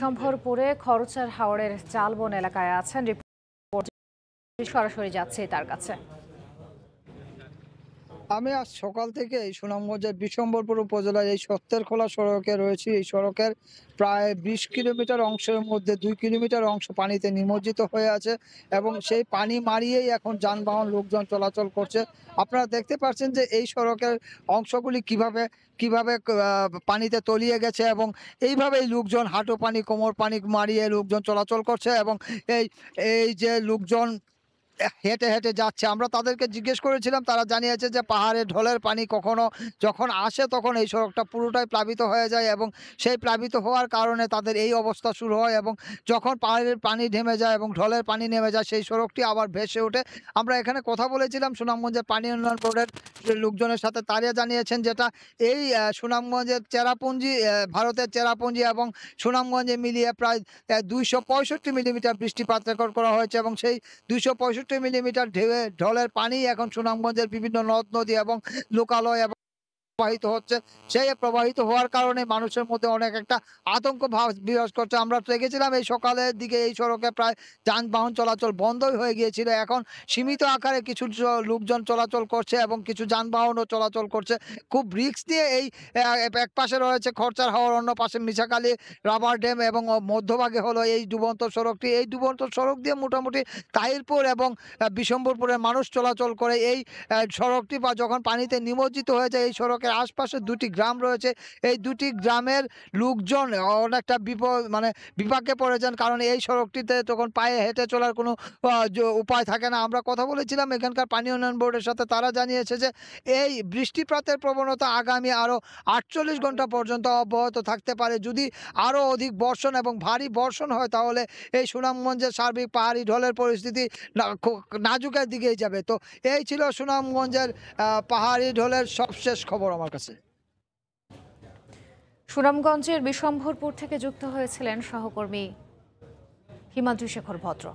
শম্ভরপুরে খরচার হাওড়ের চালবন এলাকায় আছেন রিপোর্ট সরাসরি যাচ্ছে তার কাছে আমি আজ সকাল থেকে এই সুনামগঞ্জের বিশম্বরপুর উপজেলার এই সত্যের খোলা সড়কে রয়েছি এই সড়কের প্রায় ২০ কিলোমিটার অংশের মধ্যে দুই কিলোমিটার অংশ পানিতে নিমজ্জিত হয়ে আছে এবং সেই পানি মারিয়েই এখন যানবাহন লোকজন চলাচল করছে আপনারা দেখতে পাচ্ছেন যে এই সড়কের অংশগুলি কিভাবে কিভাবে পানিতে তলিয়ে গেছে এবং এইভাবেই লোকজন হাঁটু পানি কোমর পানি মারিয়ে লোকজন চলাচল করছে এবং এই এই যে লোকজন হেঁটে হেঁটে যাচ্ছে আমরা তাদেরকে জিজ্ঞেস করেছিলাম তারা জানিয়েছে যে পাহাড়ে ঢলের পানি কখনো যখন আসে তখন এই সড়কটা পুরোটাই প্লাবিত হয়ে যায় এবং সেই প্লাবিত হওয়ার কারণে তাদের এই অবস্থা শুরু হয় এবং যখন পাহাড়ের পানি ঢেমে যায় এবং ঢলের পানি নেমে যায় সেই সড়কটি আবার ভেসে ওঠে আমরা এখানে কথা বলেছিলাম সুনামগঞ্জের পানি উন্নয়ন বোর্ডের লোকজনের সাথে তারা জানিয়েছেন যেটা এই সুনামগঞ্জের চেরাপুঞ্জি ভারতের চেরাপুঞ্জি এবং সুনামগঞ্জে মিলিয়ে প্রায় দুইশো পঁয়ষট্টি মিলিমিটার বৃষ্টিপাত রেকর্ড করা হয়েছে এবং সেই দুইশো পঁয়ষট্টি মিলিমিটার ঢেউয়ে ঢলের পানি এখন সুনামগঞ্জের বিভিন্ন নদ নদী এবং লোকালয় এবং প্রবাহিত হচ্ছে সেই প্রবাহিত হওয়ার কারণে মানুষের মধ্যে অনেক একটা আতঙ্ক ভাব বিরাজ করছে আমরা দেখেছিলাম এই সকালের দিকে এই সড়কে প্রায় যানবাহন চলাচল বন্ধই হয়ে গিয়েছিল এখন সীমিত আকারে কিছু লোকজন চলাচল করছে এবং কিছু যানবাহনও চলাচল করছে খুব রিক্স দিয়ে এই এক পাশে রয়েছে খরচার হাওয়ার অন্য পাশে মিশাকালি রাবার ড্যাম এবং মধ্যভাগে হলো এই ডুবন্ত সড়কটি এই ডুবন্ত সড়ক দিয়ে মোটামুটি তাহিরপুর এবং বিশম্বরপুরের মানুষ চলাচল করে এই সড়কটি বা যখন পানিতে নিমজ্জিত হয়ে যায় এই সড়ক এলাকার আশপাশে দুটি গ্রাম রয়েছে এই দুটি গ্রামের লোকজন অনেকটা বিপদ মানে বিপাকে পড়েছেন কারণ এই সড়কটিতে তখন পায়ে হেঁটে চলার কোনো উপায় থাকে না আমরা কথা বলেছিলাম এখানকার পানি উন্নয়ন বোর্ডের সাথে তারা জানিয়েছে যে এই বৃষ্টিপাতের প্রবণতা আগামী আরও আটচল্লিশ ঘন্টা পর্যন্ত অব্যাহত থাকতে পারে যদি আরও অধিক বর্ষণ এবং ভারী বর্ষণ হয় তাহলে এই সুনামগঞ্জের সার্বিক পাহাড়ি ঢলের পরিস্থিতি নাজুকের দিকেই যাবে তো এই ছিল সুনামগঞ্জের পাহাড়ি ঢলের সবশেষ খবর আমার কাছে সুনামগঞ্জের বিশম্ভরপুর থেকে যুক্ত হয়েছিলেন সহকর্মী হিমাদ্রি শেখর ভদ্র